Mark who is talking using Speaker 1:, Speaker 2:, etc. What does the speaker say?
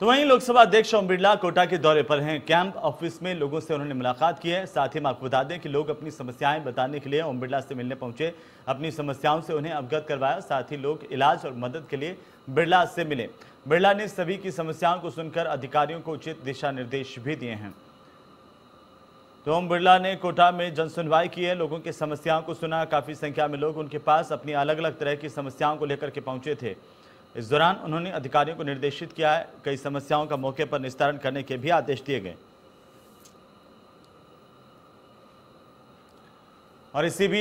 Speaker 1: तो वहीं लोकसभा अध्यक्ष ओम बिरला कोटा के दौरे पर हैं कैंप ऑफिस में लोगों से उन्होंने मुलाकात की है साथ ही हम आपको बता दें कि लोग अपनी समस्याएं बताने के लिए ओम बिरला से मिलने पहुंचे अपनी समस्याओं से उन्हें अवगत करवाया साथ ही लोग इलाज और मदद के लिए बिरला से मिले बिरला ने सभी की समस्याओं को सुनकर अधिकारियों को उचित दिशा निर्देश भी दिए हैं तो ओम बिरला ने कोटा में जन सुनवाई की है लोगों की समस्याओं को सुना काफ़ी संख्या में लोग उनके पास अपनी अलग अलग तरह की समस्याओं को लेकर के पहुंचे थे इस दौरान उन्होंने अधिकारियों को निर्देशित किया है कई समस्याओं का मौके पर निस्तारण करने के भी आदेश दिए गए और इसी बीच